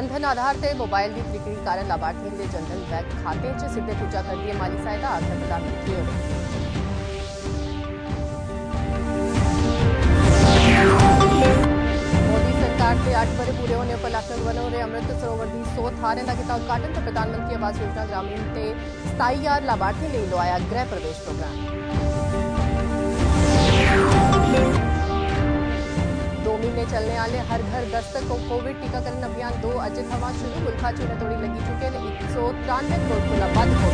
जनधन आधार से मोबाइल की बिक्री कारण लाभार्थियों के जनधन बैंक सीधे पूजा कर दिए माली सहायता अर्थ प्रदान की मोदी सरकार के आठ बरे पूरे होने पर लखनऊ ने अमृत सरोवर की थारे का किया उद्घाटन तो प्रधानमंत्री आवास योजना ग्रामीण के सताई हजार लाभार्थी ले गृह प्रवेश प्रोग्राम कौमी में चलने वाले हर घर दस्तक को कोविड टीकाकरण अभियान दो अजय हवा शुरू मुल्काची में तोड़ी लगी चुके हैं एक सौ तिरानवे करोड़ खुला बंद हो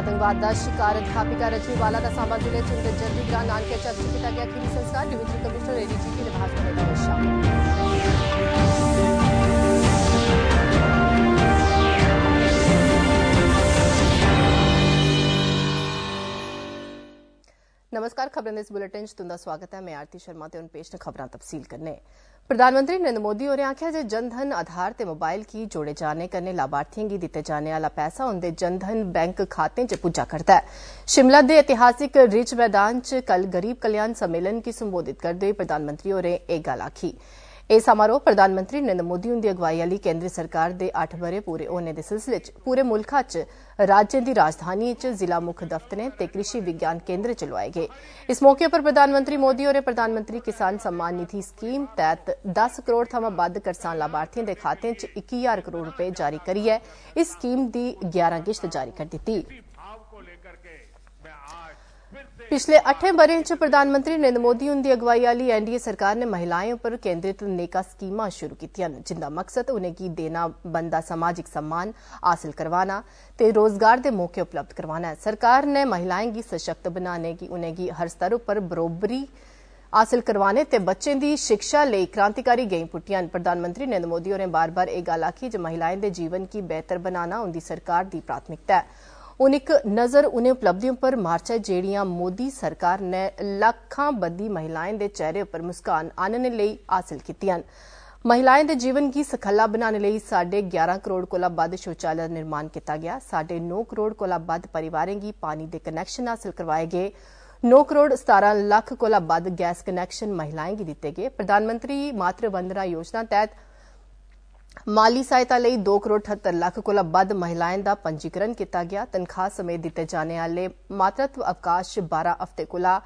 आतंकवाद का शिकार अध्यापिका रजनी बाला का सांबा जिले चुंद जल्दी ग्रां नानके के चर्च किया गया खीरी संस्कार डिवीजन कमिश्नर एडीजीपी ने भाजपा नेता शामिल ਨਮਸਕਾਰ ਖਬਰਾਂ ਦੇ ਇਸ ਬੁਲੇਟਿਨ 'ਚ ਤੁਹਾਡਾ ਸਵਾਗਤ ਹੈ ਮੈਂ ਆਰਤੀ ਸ਼ਰਮਾ ਤੇ ਹੁਣ ਪੇਸ਼ ਨੇ ਖਬਰਾਂ ਤਫਸੀਲ ਕਰਨੇ ਪ੍ਰਧਾਨ ਮੰਤਰੀ ਨਰਿੰਦਰ ਮੋਦੀ ਹੋरें ਆਖਿਆ ਜੇ ਜਨਧਨ ਆਧਾਰ ਤੇ ਮੋਬਾਈਲ ਕੀ ਜੋੜੇ ਜਾਣੇ ਕਰਨੇ ਲਾਭਾਰਥੀਆਂ गी ਦਿੱਤੇ ਜਾਣੇ ਵਾਲਾ ਪੈਸਾ ਉਹਦੇ ਜਨਧਨ ਬੈਂਕ ਖਾਤੇ 'ਚ ਪੁੱਜਾ ਕਰਦਾ ਹੈ ਸ਼ਿਮਲਾ ਦੇ ਇਤਿਹਾਸਿਕ ਰਿਚ ਮੈਦਾਨ 'ਚ ਕੱਲ ਗਰੀਬ ਕਲਿਆਣ ਸੰਮੇਲਨ ਕੀ ਸੰਬੋਧਿਤ ਕਰਦੇ ਪ੍ਰਧਾਨ ਮੰਤਰੀ ਹੋरें ਇਹ ਗੱਲ ਆਖੀ ਇਹ ਸਮਾਰੋਹ ਪ੍ਰਧਾਨ ਮੰਤਰੀ ਨਰਿੰਦਰ ਮੋਦੀ ਹੁੰਦੀ ਅਗਵਾਈ ਵਾਲੀ ਕੇਂਦਰ ਸਰਕਾਰ ਦੇ 8 ਬਰੇ ਪੂਰੇ ਹੋਣੇ ਦੇ ਸਿਲਸਿਲੇ 'ਚ ਪੂਰੇ ਮੁਲਕਾ 'ਚ ਰਾਜਾਂ ਦੀ ਰਾਜਧਾਨੀ 'ਚ ਜ਼ਿਲ੍ਹਾ ਮੁੱਖ ਦਫ਼ਤਰਾਂ ਤੇ ਕ੍ਰਿਸ਼ੀ ਵਿਗਿਆਨ ਕੇਂਦਰ ਚਲਵਾਏ ਗਏ ਇਸ ਮੌਕੇ 'ਤੇ ਪ੍ਰਧਾਨ ਮੰਤਰੀ ਮੋਦੀ ਹੋਰੇ ਪ੍ਰਧਾਨ ਮੰਤਰੀ ਕਿਸਾਨ ਸਨਮਾਨ ਨਿਧੀ ਸਕੀਮ ਤਹਿਤ 10 ਕਰੋੜ ਥਾਵਾਂ ਵੱਧ ਕਿਸਾਨ ਲਾਭਾਰਥੀਆਂ ਦੇ ਖਾਤੇ 'ਚ 21000 ਕਰੋੜ ਰੁਪਏ ਜਾਰੀ ਕਰੀ ਹੈ ਇਸ ਸਕੀਮ ਦੀ 11 ਕਿਸ਼ਤ ਜਾਰੀ ਕਰ ਦਿੱਤੀ ਪਿਛਲੇ 8 ਬਰੇਂ ਚ ਪ੍ਰਧਾਨ ਮੰਤਰੀ ਨਰਿੰਦਰ ਮੋਦੀ ਹੁੰਦੀ ਅਗਵਾਈ ਵਾਲੀ ਐਨਡੀਏ ਸਰਕਾਰ ਨੇ ਮਹਿਲਾਵਾਂ ਉਪਰ ਕੇਂਦਰਿਤ ਨੇਕਾ ਸਕੀਮਾਂ ਸ਼ੁਰੂ ਕੀਤੀਆਂ ਜਿੰਦਾ ਮਕਸਦ ਉਹਨੇ ਕੀ ਦੇਣਾ ਬੰਦਾ ਸਮਾਜਿਕ ਸਨਮਾਨ ਹਾਸਲ ਕਰਵਾਣਾ ਤੇ ਰੋਜ਼ਗਾਰ ਦੇ ਮੌਕੇ ਉਪਲਬਧ ਕਰਵਾਣਾ ਹੈ ਸਰਕਾਰ ਨੇ ਮਹਿਲਾਵਾਂ ਦੀ ਸਸ਼ਕਤ ਬਣਾਉਣੇ ਕੀ ਉਹਨੇ ਕੀ ਹਰ ਸਤਰ ਉਪਰ ਬਰੋਬਰੀ ਹਾਸਲ ਕਰਵਾਣੇ ਤੇ ਬੱਚੇ ਦੀ ਸਿੱਖਿਆ ਲਈ ਕ੍ਰਾਂਤੀਕਾਰੀ ਗਈ ਪੁੱਟੀਆਂ ਪ੍ਰਧਾਨ ਮੰਤਰੀ ਨਰਿੰਦਰ ਮੋਦੀ ਹੋਰੇ ਬਾਰ-ਬਾਰ ਇਹ ਗੱਲ ਆਖੀ ਜ ਮਹਿਲਾਵਾਂ ਦੇ ਜੀਵਨ ਕੀ ਬਿਹਤਰ ਬਣਾਣਾ ਉਹਦੀ ਸਰਕਾਰ ਦੀ ਪ੍ਰਾਥਮਿਕਤਾ ਹੈ ਹੁਣ ਇੱਕ ਨਜ਼ਰ ਉਹਨੇ ਉਪਲਬਧੀਆਂ ਪਰ ਮਾਰਚਾ ਜਿਹੜੀਆਂ ਮੋਦੀ ਸਰਕਾਰ ਨੇ ਲੱਖਾਂ ਬੱਦੀ ਮਹਿਲਾਵਾਂ ਦੇ ਚਿਹਰੇ ਉੱਪਰ ਮੁਸਕਾਨ ਆਣਨ ਲਈ ਹਾਸਲ ਕੀਤੀਆਂ महिलाएं दे जीवन की सखला बनाने ਲਈ ਸਾਡੇ 11 ਕਰੋੜ ਕੋਲ ਵੱਧ ਸ਼ੌਚਾਲਿਆ ਨਿਰਮਾਣ ਕੀਤਾ ਗਿਆ ਸਾਡੇ 9 ਕਰੋੜ ਕੋਲ ਵੱਧ ਪਰਿਵਾਰਾਂ ਦੀ ਪਾਣੀ ਦੇ ਕਨੈਕਸ਼ਨ ਹਾਸਲ ਕਰਵਾਏ ਗਏ 9 ਕਰੋੜ 17 ਲੱਖ ਕੋਲ ਵੱਧ ਗੈਸ ਕਨੈਕਸ਼ਨ ਮਹਿਲਾएं गी ਦਿੱਤੇ ਗਏ ਪ੍ਰਧਾਨ ਮੰਤਰੀ ਮਾਤਰ ਵੰਦਨਾ ਯੋਜਨਾ ਤਹਿਤ ਮਾਲੀ ਸਹਾਇਤਾ ਲਈ 2 ਕਰੋੜ 78 ਲੱਖ ਕੋਲ ਵੱਧ ਮਹਿਲਾਵਾਂ ਦਾ ਪੰਜੀਕਰਨ ਕੀਤਾ ਗਿਆ ਤਨਖਾਹ ਸਮੇਤ ਦਿੱਤੇ ਜਾਣ ਵਾਲੇ ਮਾਤਰਤਵ ਅਵਕਾਸ਼ 12 ਹਫ਼ਤੇ ਕੋਲਾ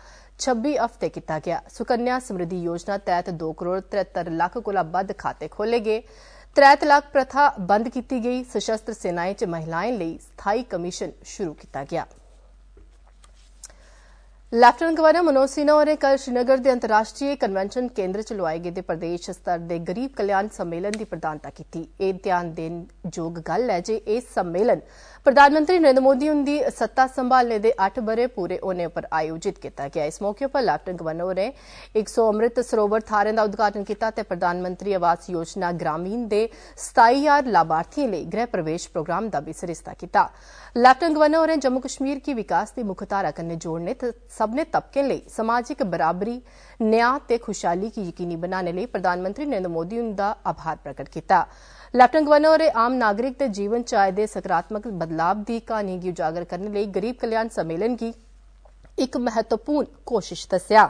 26 ਹਫ਼ਤੇ ਕੀਤਾ ਗਿਆ ਸੁਕੰਨਿਆ ਸਮਰਿੱਧੀ ਯੋਜਨਾ ਤਹਿਤ 2 ਕਰੋੜ 73 ਲੱਖ ਕੋਲ ਵੱਧ ਖਾਤੇ ਖੋਲੇ ਗਏ 3 ਲੱਖ ਪ੍ਰਥਾ ਬੰਦ ਕੀਤੀ ਗਈ ਸਸ਼ਸਤਰ ਸੈਨਾਏ ਚ ਮਹਿਲਾਵਾਂ ਲਈ ਸਥਾਈ ਕਮਿਸ਼ਨ ਸ਼ੁਰੂ ਕੀਤਾ ਗਿਆ ਲੈਫਟੀਨੈਂਟ ਗਵਰਨਰ ਮਨੋਜ ਸਿਨਹਾ ਹੋਰੇ ਕੱਲ ਸ਼੍ਰੀਨਗਰ ਦੇ ਅੰਤਰਰਾਸ਼ਟਰੀ ਕਨਵੈਨਸ਼ਨ ਕੇਂਦਰ ਚ ਲਵਾਏ ਗਏ ਦੇ ਪ੍ਰਦੇਸ਼ ਸਤਰ ਦੇ ਗਰੀਬ ਕਲਿਆਣ ਸੰਮੇਲਨ ਦੀ ਪ੍ਰਧਾਨਤਾ ਕੀਤੀ ਇਹ ਧਿਆਨ ਦੇਣ ਯੋਗ ਗੱਲ ਹੈ ਜੇ ਇਹ ਸੰਮੇਲਨ ਪ੍ਰਧਾਨ ਮੰਤਰੀ ਨਰਿੰਦਰ ਮੋਦੀ ਦੀ ਸੱਤਾ ਸੰਭਾਲਨੇ ਦੇ 8 ਬਰੇ ਪੂਰੇ ਹੋਣੇ ਉਪਰ ਆਯੋਜਿਤ ਕੀਤਾ ਗਿਆ ਇਸ ਮੌਕੇ ਉਪਰ ਲੈਫਟੀਨੈਂਟ ਗਵਰਨਰ ਹੋਰੇ 100 ਅੰਮ੍ਰਿਤ ਸਰੋਵਰ ਥਾਰੇ ਦਾ ਉਦਘਾਟਨ ਕੀਤਾ ਤੇ ਪ੍ਰਧਾਨ ਮੰਤਰੀ ਆਵਾਸ ਯੋਜਨਾ ਗ੍ਰਾਮੀਣ ਦੇ 27000 ਲਾਭਾਰਥੀਆਂ ਲਈ ਗ੍ਰਹਿ ਪ੍ਰਵੇਸ਼ ਪ੍ਰੋਗਰਾਮ ਦਾ ਵੀ ਸਿਰਸਤਾ ਕੀਤਾ ਲੈਫਟੀਨੈਂਟ ਗਵਰਨਰ ਹੋਰੇ ਜੰਮੂ ਕਸ਼ਮੀਰ ਕੀ ਵਿਕਾਸ ਦੀ ਮੁੱਖ ਧਾਰਾ ਕਰਨੇ ਜੋੜਨੇ सबने तबके ਲਈ ਸਮਾਜਿਕ ਬਰਾਬਰੀ ਨਿਆਂ ਤੇ ਖੁਸ਼ਹਾਲੀ ਕੀ ਯਕੀਨੀ ਬਣਾਉਣ ਲਈ ਪ੍ਰਧਾਨ ਮੰਤਰੀ ਨਰਿੰਦਰ ਮੋਦੀ ਦਾ ਆਭਾਰ ਪ੍ਰਗਟ ਕੀਤਾ ਲੈਫਟਨ ਗਵਰਨਰ ਹੋਰੇ ਆਮ ਨਾਗਰਿਕ ਦੇ ਜੀਵਨ ਚ ਆਏ ਦੇ ਸਕਾਰਾਤਮਕ ਬਦਲਾਅ ਦੀ ਕਹਾਣੀ ਗੀ ਉਜਾਗਰ ਕਰਨ ਲਈ ਗਰੀਬ ਕਲਿਆਣ ਸੰਮੇਲਨ ਕੀ ਇੱਕ ਮਹੱਤਵਪੂਰਨ ਕੋਸ਼ਿਸ਼ ਦੱਸਿਆ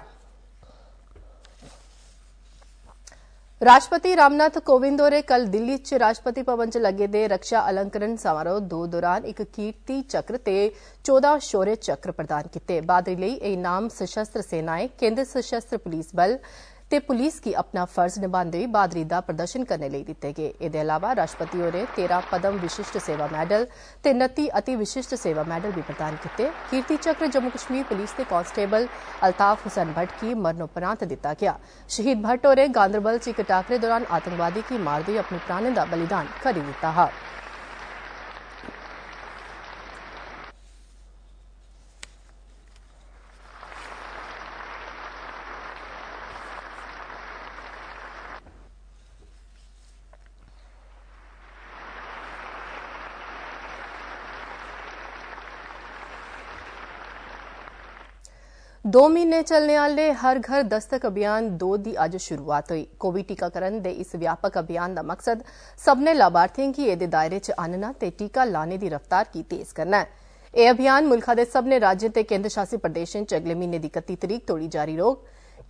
ਰਾਸ਼ਟਰਪਤੀ ਰਾਮਨਾਥ ਕੋਵਿੰਦ ਹੋਰੇ ਕੱਲ ਦਿੱਲੀ 'ਚ ਰਾਸ਼ਟਰਪਤੀ ਭਵਨ 'ਚ ਲੱਗੇ ਦੇ ਰੱਖਿਆ ਅਲੰਕਰਨ ਸਮਾਰੋਹ ਦੋ ਦੌਰਾਨ ਇੱਕ ਕੀਰਤੀ ਚੱਕਰ ਤੇ 14 ਸ਼ੌਰਯ ਚੱਕਰ ਪ੍ਰਦਾਨ ਕੀਤੇ ਬਾਦਰੀ ਲਈ ਇਹ ਨਾਮ ਸਸ਼ਸਤਰ ਸੈਨਾਏ ਕੇਂਦਰ ਸਸ਼ਸਤਰ ਪੁਲਿਸ ਬਲ ਤੇ ਪੁਲਿਸ ਕੀ ਆਪਣਾ ਫਰਜ਼ ਨਿਭਾਉਂਦੇ ਬਾਦਰੀ ਦਾ ਪ੍ਰਦਰਸ਼ਨ ਕਰਨ ਲਈ ਦਿੱਤੇ ਗਏ ਇਹਦੇ ਇਲਾਵਾ ਰਾਸ਼ਟਰਪਤੀ ਹੋਰੇ 13 ਪਦਮ ਵਿਸ਼ਿਸ਼ਟ ਸੇਵਾ ਮੈਡਲ ਤੇ 29 ਅਤੀ ਵਿਸ਼ਿਸ਼ਟ ਸੇਵਾ ਮੈਡਲ ਵੀ ਪ੍ਰਦਾਨ ਕੀਤੇ ਕੀਰਤੀ ਚੱਕਰ ਜੰਮੂ ਕਸ਼ਮੀਰ ਪੁਲਿਸ ਦੇ ਕਾਂਸਟੇਬਲ ਅਲਤਾਫ ਹੁਸੈਨ ਭੱਟ ਕੀ ਮਰਨੋਪਰਾਂਤ ਦਿੱਤਾ ਗਿਆ ਸ਼ਹੀਦ ਭੱਟ ਹੋਰੇ ਗਾਂਦਰਬਲ ਚ ਇੱਕ ਟਾਕਰੇ ਦੌਰਾਨ ਆਤੰਕਵਾਦੀ ਕੀ ਮਾਰ ਦੇ ਆਪਣੇ ਪ੍ਰਾਣਾਂ ਦਾ ਬਲੀਦਾਨ ਕਰ ਦਿੱਤਾ ਹੈ 2 ਮਹੀਨੇ ਚੱਲਣ ਵਾਲੇ ਹਰ ਘਰ ਦਸਤਕ ਅਭਿਆਨ 2 ਦੀ ਅੱਜ ਸ਼ੁਰੂਆਤ ਹੋਈ ਕੋਵਿਡ ਟੀਕਾਕਰਨ ਦੇ ਇਸ ਵਿਆਪਕ ਅਭਿਆਨ ਦਾ ਮਕਸਦ ਸਭ ਨੇ ਲਾਭਾਰਥੀਆਂ ਕੀ ਇਹਦੇ ਦਾਇਰੇ 'ਚ ਆਨਣਾ ਤੇ ਟੀਕਾ ਲਾਣੇ ਦੀ ਰਫ਼ਤਾਰ ਕੀ ਤੇਜ਼ ਕਰਨਾ ਹੈ ਇਹ ਅਭਿਆਨ ਮੁਲਖਾ ਦੇ ਸਭ ਨੇ ਰਾਜ ਤੇ ਕੇਂਦਰ ਸ਼ਾਸਿਤ ਪ੍ਰਦੇਸ਼ਾਂ 'ਚ ਅਗਲੇ ਮਹੀਨੇ ਦੀ 31 ਤਰੀਕ ਤੋੜੀ ਜਾਰੀ ਰੋਗ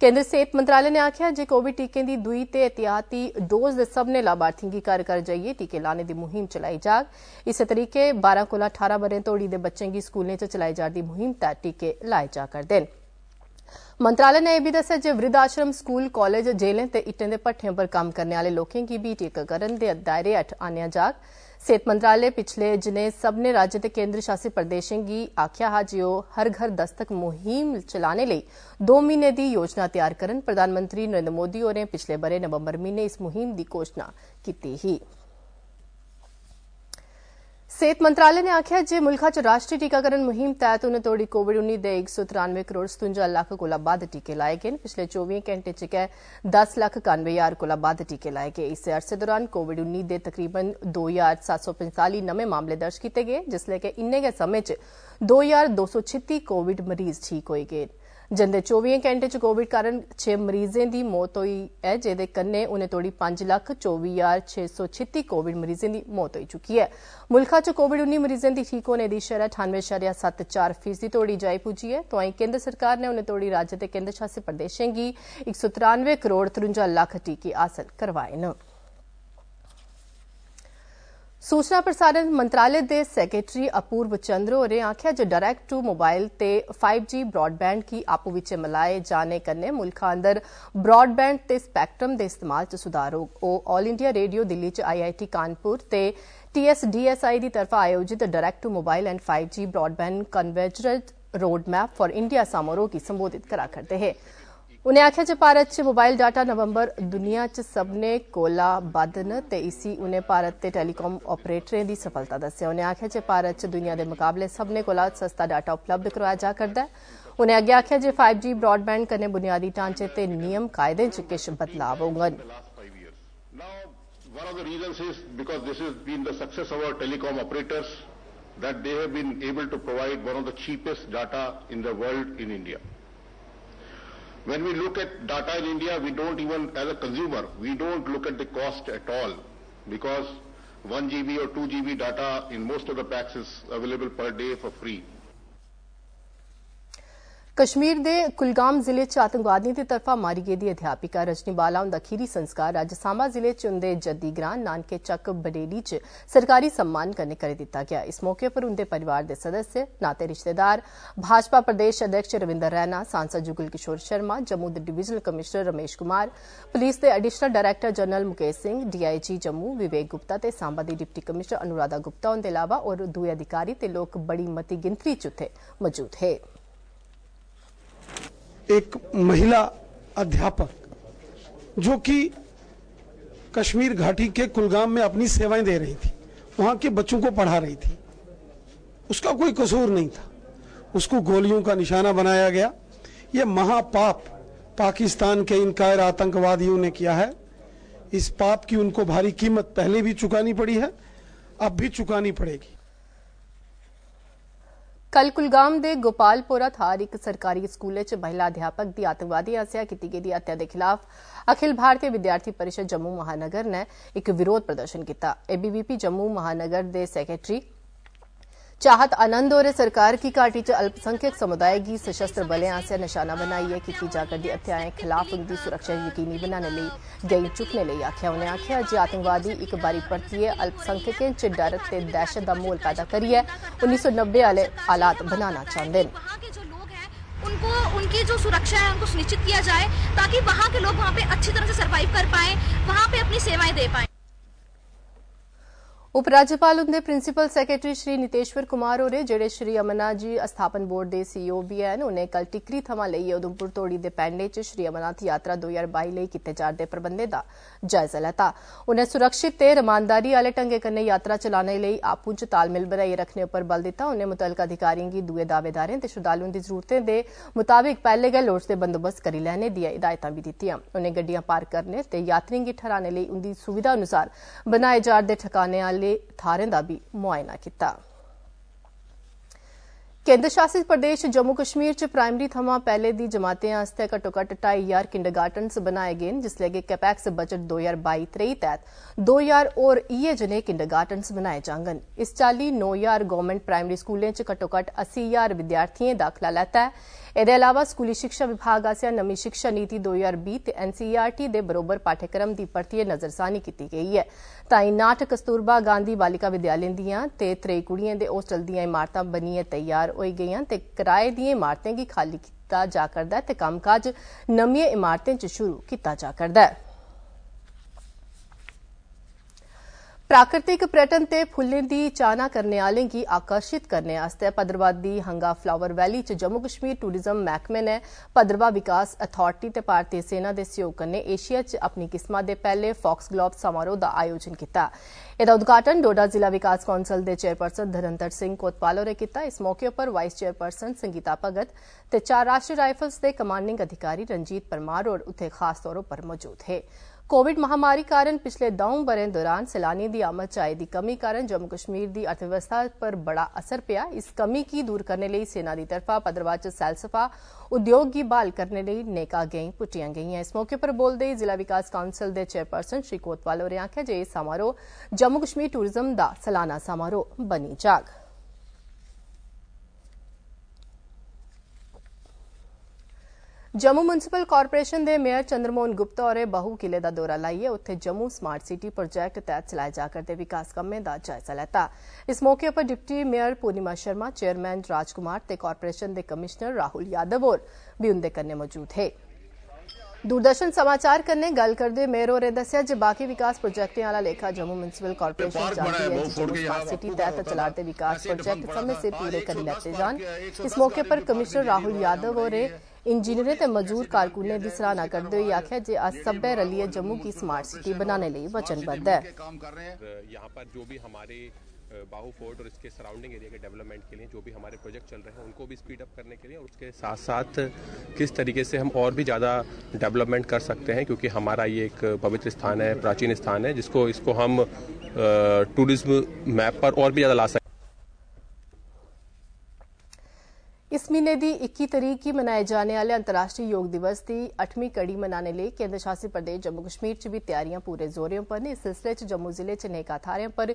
केंद्रीय सेहत मंत्रालय ने आखेआ जे कोविड टीके की दुई ते एहतियाती डोज दे सब्भनें लाभार्थिएं गी घर घर जाइए टीके लाने की मुहिम चलाई जाग इस तरीके 12 कोला अठारह ब'रें तोड़ी दे बच्चें गी स्कूलें च चलाई जा'रदी मुहिम तहत टीके लाए जा करदे न मंत्रालय ने एह् बी दस्सेआ वृद्ध आश्रम स्कूल कॉलेज जेलें इटें इट्टें भट्ठें पर कम्म करने आह्ले लोकें गी बी टीकाकरण के दायरे हेठ आह्न्नेआ जाग सेहत मंत्रालय पिछले जिने सब्बने राज्य के केंद्र शासित प्रदेशों की आख्या हा जो हर घर दस्तक मुहिम चलाने लेई दो महीने दी योजना तैयार करन प्रधानमंत्री नरेन्द्र मोदी हो पिछले ब'रे नवंबर महीने इस मुहिम दी घोषणा की ही सेहत मंत्रालय ने आख्या जे मुल्ख च राष्ट्रीय टीकाकरण मुहिम तहत उन्हें तोड़ी कोविड उन्नीस के एक सौ तिरानवे करोड़ सतुंजा लख को बद टीके लाए गए पिछले चौबी घंटे च गै दस लख कानवे हजार को बद टीके लाए गए इस अरसे दौरान कोविड उन्नीस के तकरीबन दो हजार सात सौ पंताली नवे मामले दर्ज किए गए जिसल कि इन्ने गै समय च दो हजार दो सौ छत्ती कोविड मरीज ठीक हो गए ਜਿੰਦੇ 24 ਘੰਟੇ ਚ ਕੋਵਿਡ ਕਾਰਨ 6 ਮਰੀਜ਼ਾਂ ਦੀ ਮੌਤ ਹੋਈ ਹੈ ਜਿਹਦੇ ਕੰਨੇ ਉਹਨੇ ਤੋੜੀ 524636 ਕੋਵਿਡ ਮਰੀਜ਼ਾਂ ਦੀ ਮੌਤ ਹੋਈ ਚੁੱਕੀ ਹੈ ਮੁਲਕਾ ਚ ਕੋਵਿਡ 19 ਮਰੀਜ਼ਾਂ ਦੀ ਠੀਕ ਹੋਣ ਦੀ ਸ਼ਰਤ 98.74 ਫੀਸਦੀ ਤੋੜੀ ਜਾਈ ਪੁੱਜੀ ਹੈ ਤੋਂ ਕੇਂਦਰ ਸਰਕਾਰ ਨੇ ਉਹਨੇ ਤੋੜੀ ਰਾਜ ਤੇ ਕੇਂਦਰ ਸ਼ਾਸਿਤ ਪ੍ਰਦੇਸ਼ਾਂ ਦੀ 193 ਕਰੋੜ 53 ਲੱਖ ਟੀਕੇ ਹਾਸਲ ਕਰਵਾਏ ਨੇ ਸੂਚਨਾ ਪ੍ਰਸਾਰਣ ਮੰਤਰਾਲੇ ਦੇ ਸੈਕਟਰੀ ਅਪੂਰਵ ਚੰਦਰੋ ਨੇ ਆਖਿਆ ਜੇ ਡਾਇਰੈਕਟ ਟੂ ਮੋਬਾਈਲ ਤੇ 5G ਬ੍ਰਾਡਬੈਂਡ ਕੀ ਆਪੂ ਵਿੱਚ ਮਿਲਾਏ ਜਾਣੇ ਕਰਨੇ ਮੁਲਕਾਂ ਅੰਦਰ ਬ੍ਰਾਡਬੈਂਡ ਤੇ ਸਪੈਕਟਰਮ ਦੇ ਇਸਤੇਮਾਲ 'ਚ ਸੁਧਾਰ ਉਹ 올 ਇੰਡੀਆ ਰੇਡੀਓ ਦਿੱਲੀ 'ਚ ਆਈਆਈਟੀ ਕਾਨਪੁਰ ਤੇ ਟੀਐਸਡੀਐਸਆਈ ਦੀ ਤਰਫਾ ਆਯੋਜਿਤ direct to mobile and 5G broadband converged roadmap for India ਸਮਾਰੋਹ ਕੀ ਸੰਬੋਧਿਤ ਕਰਾ ਕਰਦੇ ਹੈ उन्हें आखेआ जे भारत च मोबाइल डाटा नवंबर दुनिया च सबने कोला बद्ध न ते इसी उन्हें भारत के टेलीकॉम ऑपरेटरें की सफलता दस्सेआ उन्हें आखेआ जे भारत च दुनिया के मुकाबले सबने कोला सस्ता डाटा उपलब्ध करवाया जा करदा ऐ उनें अग्गे आखेआ जे जी ब्रॉडबैंड कन्नै बुनियादी ढांचे ते नियम कायदे च किश बदलाव होंगन One of the reasons is because this has been the success of our telecom operators that they have been able to provide one of the cheapest data in the world in India. When we look at data in India, we don't even, as a consumer, we don't look at the cost at all because 1 GB or 2 GB data in most of the packs is available per day for free. Kashmir के कुलगाम जिले च आतंकवादियों की तरफा मारी गई अध्यापिका रजनी बाला हम अखीरी संस्कार अज सामा जिले च उन्दे जद्दी ग्रां नानके चक बडेली च सरकारी सम्मान करने करी दिता गया इस मौके पर उन्दे परिवार के सदस्य नाते रिश्तेदार भाजपा प्रदेश अध्यक्ष रविंदर रैना सांसद जुगल किशोर शर्मा जम्मू के divisional commissioner Ramesh Kumar police के additional director general Mukesh Singh DIG Jammu Vivek Gupta से सांबा की डिप्टी कमिश्नर अनुराधा गुप्ता उन्दे अलावा और दुए अधिकारी लोग बड़ी मती गिनती च उथे मौजूद हे एक महिला अध्यापक जो कि कश्मीर घाटी के कुलगाम में अपनी सेवाएं दे रही थी वहां के बच्चों को पढ़ा रही थी उसका कोई कसूर नहीं था उसको गोलियों का निशाना बनाया गया ये महापाप पाकिस्तान के इन कायर आतंकवादियों ने किया है इस पाप की उनको भारी कीमत पहले भी चुकानी पड़ी है अब भी चुकानी पड़ेगी ਕੱਲ ਕੁਲਗਾਮ ਦੇ ਗੋਪਾਲਪੁਰਾ ਥਾਰ ਇੱਕ ਸਰਕਾਰੀ ਸਕੂਲ ਵਿੱਚ ਮਹਿਲਾ ਅਧਿਆਪਕ ਦੀ ਆਤੰਕਵਾਦੀ ਆਸਿਆ ਕੀਤੀ ਗਈ ਦੀ ਹੱਤਿਆ ਦੇ ਖਿਲਾਫ ਅਖਿਲ ਭਾਰਤੀ ਵਿਦਿਆਰਥੀ ਪਰਿਸ਼ਦ ਜੰਮੂ ਮਹਾਨਗਰ ਨੇ ਇੱਕ ਵਿਰੋਧ ਪ੍ਰਦਰਸ਼ਨ ਕੀਤਾ ਐਬੀਵੀਪੀ ਜੰਮੂ ਮਹਾਨਗਰ ਦੇ ਸੈਕਟਰੀ चाहत आनंद और सरकार की घाटी च अल्पसंख्यक समुदाय की सशस्त्र बलें आसेआ निशाना बनाइयै कीती जा'रदी हत्याएं खिलाफ उनकी सुरक्षा यकीनी बनाने लिए गई चुकने लिए आखेआ उन्हें आखेआ जे आतंकवादी एक बारी परतिए अल्पसंख्यकें च डर ते दहशत दा माहौल पैदा करिए उन्नी सौ नब्बे आह्ले हालात बनाना चाहंदे न उनको उनकी जो सुरक्षा है उनको सुनिश्चित किया जाए ताकि वहाँ के लोग वहाँ पे अच्छी तरह से सरवाइव कर पाए वहाँ पे अपनी सेवाएं दे पाए ਉਪ ਰਾਜਪਾਲ ਹੁੰਦੇ ਪ੍ਰਿੰਸੀਪਲ ਸੈਕਟਰੀ ਸ਼੍ਰੀ ਨਿਤੇਸ਼ਵਰ ਕੁਮਾਰ ਹੋਰੇ ਜਿਹੜੇ ਸ਼੍ਰੀ ਅਮਨਾ ਜੀ ਅਸਥਾਪਨ ਬੋਰਡ ਦੇ ਸੀਓ ਵੀ ਹਨ ਉਹਨੇ ਕੱਲ ਟਿਕਰੀ ਥਮਾ ਲਈ ਉਦਮਪੁਰ ਤੋੜੀ ਦੇ ਪੈਂਡੇ 'ਚ ਸ਼੍ਰੀ ਅਮਰਨਾਥ ਯਾਤਰਾ 2022 ਲਈ ਕੀਤੇ ਦੇ ਪ੍ਰਬੰਧੇ ਦਾ ਜਾਇਜ਼ਾ ਲਤਾ ਉਹਨੇ ਸੁਰੱਖਿਅਤ ਤੇ ਰਮਾਨਦਾਰੀ ਵਾਲੇ ਟੰਗੇ ਕਰਨੇ ਯਾਤਰਾ ਚਲਾਣੇ ਲਈ ਆਪੂ 'ਚ ਤਾਲਮੇਲ ਬਣਾਈ ਰੱਖਣੇ ਉੱਪਰ ਬਲ ਦਿੱਤਾ ਉਹਨੇ ਮੁਤਲਕ ਅਧਿਕਾਰੀਆਂ ਦੀ ਦੂਏ ਦਾਅਵੇਦਾਰਾਂ ਤੇ ਸ਼ਰਧਾਲੂਆਂ ਦੀ ਜ਼ਰੂਰਤਾਂ ਦੇ ਮੁਤਾਬਿਕ ਪਹਿਲੇ ਗਏ ਲੋੜ ਦੇ ਬੰਦੋਬਸਤ ਕਰੀ ਲੈਣੇ ਦੀ ਹਦਾਇਤਾਂ ਵੀ ਦਿੱਤੀਆਂ ਉਹਨੇ ਗੱਡੀਆਂ ਪਾਰਕ ਕਰਨੇ ਤੇ ਯਾਤਰੀਆਂ ਦੀ ਠਹਿਰਾਣੇ ਲਈ ਉਹਦੀ ਸੁਵਿਧਾ ਅਨੁਸਾਰ ਬਣਾਏ ਦੇ ਠਿਕਾਣੇ आह्ले थाह्रें दा बी मुआयना कीता केंद्र शासित प्रदेश जम्मू कश्मीर च प्राइमरी थमां पैह्ले दी जमातें आस्तै घट्टोघट्ट ढाई ज्हार किंडरगार्टन्स बनाए गे न जिसलै के कैपैक्स बजट दो ज्हार बाई त्रेई तैह्त दो ज्हार होर इयै जनेह् किंडरगार्टन्स बनाए जाङन इस चाल्ली नौ ज्हार गौरमेंट प्राइमरी स्कूलें च घट्टोघट्ट अस्सी ज्हार विद्यार्थिएं दाखला लैता ऐ ਇਹਦੇ ਇਲਾਵਾ ਸਕੂਲੀ ਸਿੱਖਿਆ ਵਿਭਾਗ ਆਸਿਆ ਨਵੀਂ ਸਿੱਖਿਆ ਨੀਤੀ 2020 ਤੇ NCERT ਦੇ ਬਰੋਬਰ ਪਾਠਕ੍ਰਮ ਦੀ ਪਰਤੀਏ ਨਜ਼ਰਸਾਨੀ ਕੀਤੀ ਗਈ ਹੈ ਤਾਂ ਇਨਾਟ ਕਸਤੂਰਬਾ ਗਾਂਧੀ ਬਾਲਿਕਾ ਵਿਦਿਆਲਿਆ ਦੀਆਂ ਤੇ ਤਰੇ ਕੁੜੀਆਂ ਦੇ ਹੋਸਟਲ ਦੀਆਂ ਇਮਾਰਤਾਂ ਬਣੀਆਂ ਤਿਆਰ ਹੋਈ ਗਈਆਂ ਤੇ ਕਿਰਾਏ ਦੀਆਂ ਇਮਾਰਤਾਂ ਦੀ ਖਾਲੀ ਕੀਤਾ ਜਾ ਕਰਦਾ ਤੇ ਕੰਮਕਾਜ ਨਵੀਆਂ ਇਮਾਰਤਾਂ 'ਚ ਸ਼ੁਰੂ ਕੀਤਾ ਜਾ ਕਰਦਾ ਹੈ प्राकृतिक पर्यटन ते फुल्लें दी चाह्ना करने आह्लें गी आकर्शित करने आस्तै भद्रवाह दी हंगा फ्लावर वैली च जम्मू कश्मीर टूरिज्म मैह्कमे ने भद्रवाह विकास अथारटी ते भारती सेना दे सैह्योग कन्नै एशिया च अपनी किस्मा दे पैह्ले फाक्सग्लोव समारोह दा आयोजन कीता एह्दा उद्घाटन डोडा जिला विकास कौंसल दे चेयरपर्सन धनंतर सिंह कोतवाल होरें कीता इस मौके उप्पर वाईस चेयरपर्सन संगीता भगत ते राष्ट्री राइफल्स दे कमांडिंग अधिकारी रंजीत परमार होर उत्थें खास तौर उप्पर मजूद हे कोविड महामारी कारण पिछले दौं ब'रें दौरान सैलानी की आमद च की कमी कारण जम्मू कश्मीर की अर्थव्यवस्था पर बड़ा असर पे इस कमी की दूर करने लिए सेना की तरफा भद्रवाह च सैलसफा उद्योग की बहाल करने लेई नेकां गैंई गई गेइयां इस मौके पर बोलते होई जिला विकास काउंसिल के चेयरपर्सन श्री कोतवाल होरें जे समारोह जम्मू कश्मीर टूरिज्म का सलाना समारोह बनी जाग जम्मू मुंसिपल कारपोरेशन के मेयर चंद्रमोहन गुप्ता और बहु किले का दौरा लाइए उत्थे जम्मू स्मार्ट सिटी प्रोजेक्ट तहत चलाए जा करते विकास कमें का जायजा लिया इस मौके पर deputy mayor Purnima Sharma chairman Rajkumar corporation के कमिश्नर राहुल यादव और भी उन्द्र मौजूद हैं दूरदर्शन समाचार कन्नै गल्ल करदे मेयर होरें दस्सेआ जे बाकी विकास प्रोजैक्टें आह्ला लेखा जम्मू म्युनिसिपल कारपोरेशन जारी है जम्मू सिटी तहत चलाते विकास प्रोजेक्ट तो समय से पूरे कर लेते जान इस मौके पर तो कमिश्नर राहुल यादव होरें इंजीनियर ते मजदूर कारकुनें दी सराहना करदे होई आख्या जे अस सब्बै रलिए जम्मू की स्मार्ट सिटी बनाने लेई वचनबद्ध ऐ बाहू फोर्ट और इसके सराउंडिंग एरिया के डेवलपमेंट के लिए जो भी हमारे प्रोजेक्ट चल रहे हैं उनको भी स्पीड अप करने के लिए और उसके साथ साथ किस तरीके से हम और भी ज़्यादा डेवलपमेंट कर सकते हैं क्योंकि हमारा ये एक पवित्र स्थान है प्राचीन स्थान है जिसको इसको हम टूरिज्म मैप पर और भी ज़्यादा ला सकते ਇਸ ਮਹੀਨੇ ਦੀ 21 ਤਰੀਕ ਹੀ ਮਨਾਏ ਜਾਣ ਵਾਲੇ ਅੰਤਰਰਾਸ਼ਟਰੀ ਯੋਗ ਦਿਵਸ ਦੀ 8ਵੀਂ ਕੜੀ ਮਨਾਉਣ ਲਈ ਕੇਂਦਰ ਸ਼ਾਸਿਤ ਪ੍ਰਦੇਸ਼ ਜੰਮੂ ਕਸ਼ਮੀਰ 'ਚ ਵੀ ਤਿਆਰੀਆਂ ਪੂਰੇ ਜ਼ੋਰਾਂ ਪਰ ਨੇ ਇਸ ਸਿਲਸਿਲੇ 'ਚ ਜੰਮੂ ਜ਼ਿਲ੍ਹੇ 'ਚ ਨੇਕਾ ਥਾਰਿਆਂ ਪਰ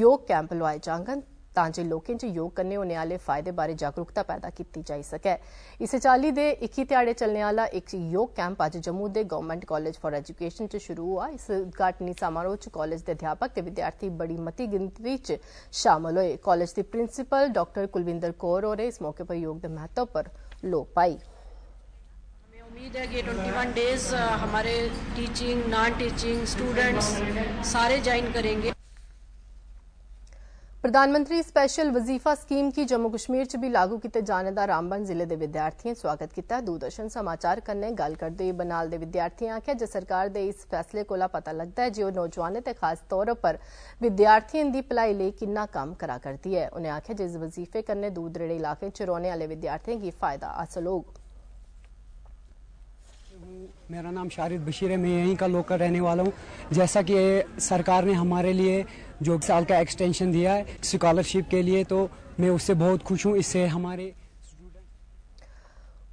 ਯੋਗ ਕੈਂਪ ਲਵਾਏ ਜਾਣਗੇ ਤਾਂ ਜੋ ਲੋਕਾਂ 'ਚ ਯੋਗ ਕਰਨੇ ਹੋਣੇ ਵਾਲੇ ਫਾਇਦੇ ਬਾਰੇ ਜਾਗਰੂਕਤਾ ਪੈਦਾ ਕੀਤੀ ਜਾਈ ਸਕੇ ਇਸੇ ਚਾਲੀ ਦੇ 21 ਤਿਆੜੇ ਚੱਲਣ ਵਾਲਾ ਇੱਕ ਯੋਗ ਕੈਂਪ ਅੱਜ ਜੰਮੂ ਦੇ ਗਵਰਨਮੈਂਟ ਕਾਲਜ ਫਾਰ ਐਜੂਕੇਸ਼ਨ 'ਚ ਸ਼ੁਰੂ ਹੋਇਆ ਇਸ ਉਦਘਾਟਨੀ ਸਮਾਰੋਹ 'ਚ ਕਾਲਜ ਦੇ ਅਧਿਆਪਕ ਤੇ ਵਿਦਿਆਰਥੀ ਬੜੀ ਮਤੀ ਗਿਣਤੀ 'ਚ ਸ਼ਾਮਲ ਹੋਏ ਕਾਲਜ ਦੀ ਪ੍ਰਿੰਸੀਪਲ ਡਾਕਟਰ ਕੁਲਵਿੰਦਰ ਕੌਰ ਔਰ ਇਸ ਮੌਕੇ 'ਤੇ योग के महत्व पर लोग पाई हमें उम्मीद है कि 21 डेज हमारे टीचिंग नॉन टीचिंग स्टूडेंट्स सारे ज्वाइन करेंगे प्रधानमंत्री स्पेशल वजीफा स्कीम की जम्मू कश्मीर च बी लागू किए जाने का रामबन जिले के विद्यार्थियों स्वागत किया दूरदर्शन समाचार कन्ने गल करते हुए बनाल के विद्यार्थियों आख्या जो सरकार के इस फैसले को पता लगता है जो ओह् नौजवानें खास तौर पर विद्यार्थियों की भलाई लेई किन्ना कम्म करा करती है उन्हें आख्या जिस वजीफे कन्ने दूर दरेड़े इलाकें च रौह्ने वाले विद्यार्थियों की फायदा हासिल होगा मेरा नाम शारिद बशीर है मैं यहीं का लोकल रहने वाला हूं जैसा कि सरकार ने हमारे लिए जो साल का एक्सटेंशन दिया है स्कॉलरशिप के लिए तो मैं उससे बहुत खुश हूँ इससे हमारे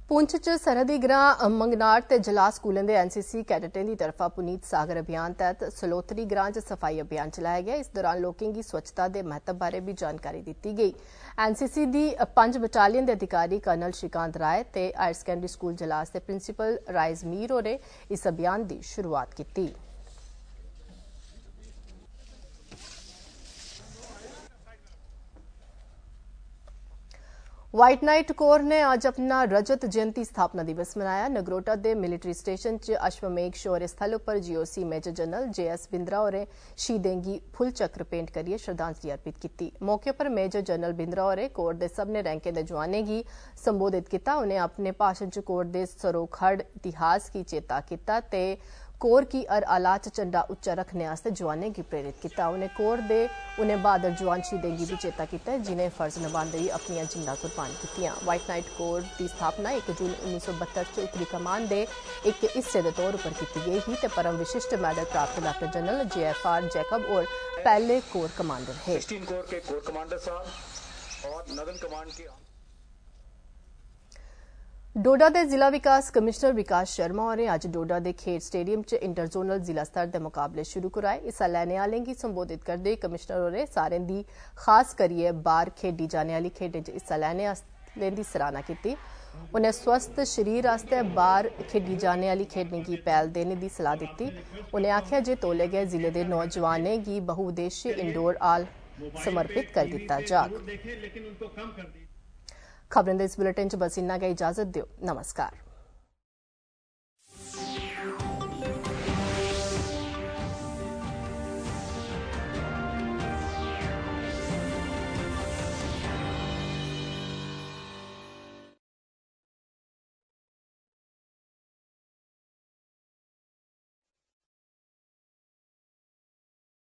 ਪੁੰਛ ਚ ਸਰਹੱਦੀ ਗ੍ਰਾਂ ਮੰਗਨਾਰ ਤੇ ਜਲਾ ਸਕੂਲਾਂ ਦੇ ਐਨਸੀਸੀ ਕੈਡਟਾਂ ਦੀ ਤਰਫਾ ਪੁਨੀਤ ਸਾਗਰ ਅਭਿਆਨ ਤਹਿਤ ਸਲੋਤਰੀ ਗ੍ਰਾਂ ਚ ਸਫਾਈ ਅਭਿਆਨ ਚਲਾਇਆ ਗਿਆ ਇਸ ਦੌਰਾਨ ਲੋਕਾਂ ਦੀ ਸਵੱਛਤਾ ਦੇ ਮਹੱਤਵ ਬਾਰੇ ਵੀ ਜਾਣਕਾਰੀ ਦਿੱਤੀ ਗਈ ਐਨਸੀਸੀ ਦੀ ਪੰਜ ਬਟਾਲੀਅਨ ਦੇ ਅਧਿਕਾਰੀ ਕਰਨਲ ਸ਼ਿਕਾਂਤ ਰਾਏ ਤੇ ਹਾਇਰ ਸੈਕੰਡਰੀ ਸਕੂਲ ਜਲਾਸ ਦੇ ਪ੍ਰਿੰਸੀਪਲ ਰਾਈਜ਼ ਮੀਰ ਹੋਰੇ ਇਸ ਅਭਿਆਨ ਦੀ ਸ਼ੁਰੂਆਤ ਕੀਤੀ व्हाइट नाइट कोर ने आज अपना रजत जयंती स्थापना दिवस मनाया नगरोटा दे मिलिट्री स्टेशन च अश्वमेघ शौर्य स्थल पर GOC major general J S Bindra और शहीदें गी फुल चक्र भेंट करिए श्रद्धांजलि अर्पित की मौके पर मेजर जनरल बिंदरा और कोर के सबने रैंके दे जोआनें संबोधित किया उन्हें अपने भाषण च कोर के सरोखड़ इतिहास की चेता किया कोर की अर च झंडा उच्चा रखने आस्तै जोआनें गी प्रेरित कीता उ'नें कोर दे उ'नें बहादुर जवान शहीदें गी बी चेता कीता जिनें फर्ज नभांदे होई अपनियां जिंदां कुर्बान कीतियां व्हाइट नाइट कोर दी स्थापना एक जून उन्नीस सौ बहत्तर च उत्तरी कमान दे एक हिस्से दे तौर पर कीती गई ही ते परम विशिष्ट मैडल प्राप्त director general J F R Jacob और पहले कोर कमांडर हे कोर के कोर कमांडर साहब और कमांड के ਡੋਡਾ ਦੇ ਜ਼ਿਲ੍ਹਾ ਵਿਕਾਸ ਕਮਿਸ਼ਨਰ ਵਿਕਾਸ ਸ਼ਰਮਾ ਹੋਰੇ ਅੱਜ ਡੋਡਾ ਦੇ ਖੇਡ ਸਟੇਡੀਅਮ 'ਚ ਇੰਟਰ ਜ਼ੋਨਲ ਜ਼ਿਲ੍ਹਾ ਸਤਰ ਦੇ ਮੁਕਾਬਲੇ ਸ਼ੁਰੂ ਕਰਾਏ ਇਸ ਲੈਣੇ ਵਾਲੇ ਕੀ ਸੰਬੋਧਿਤ ਕਰਦੇ ਕਮਿਸ਼ਨਰ ਹੋਰੇ ਸਾਰਿਆਂ ਦੀ ਖਾਸ ਕਰੀਏ ਬਾਹਰ ਖੇਡੀ ਜਾਣੇ ਵਾਲੀ ਖੇਡ 'ਚ ਇਸ ਲੈਣੇ ਲੈਂਦੀ ਸਰਾਹਨਾ ਕੀਤੀ ਉਹਨੇ ਸਵਸਥ ਸਰੀਰ ਵਾਸਤੇ ਬਾਹਰ ਖੇਡੀ ਜਾਣੇ ਵਾਲੀ ਖੇਡਣ ਦੀ ਪਹਿਲ ਦੇਣ ਦੀ ਸਲਾਹ ਦਿੱਤੀ ਉਹਨੇ ਆਖਿਆ ਜੇ ਤੋਲੇ ਗਏ ਜ਼ਿਲ੍ਹੇ ਦੇ ਨੌਜਵਾਨਾਂ ਦੀ ਬਹੁਉਦੇਸ਼ੀ ਇੰਡੋਰ ਆਲ ਸਮਰਪਿਤ ਕਰ ਦਿੱਤਾ ਜਾਗ खबरें इस बुलेटिन च बस इन्ना गै इजाजत देओ नमस्कार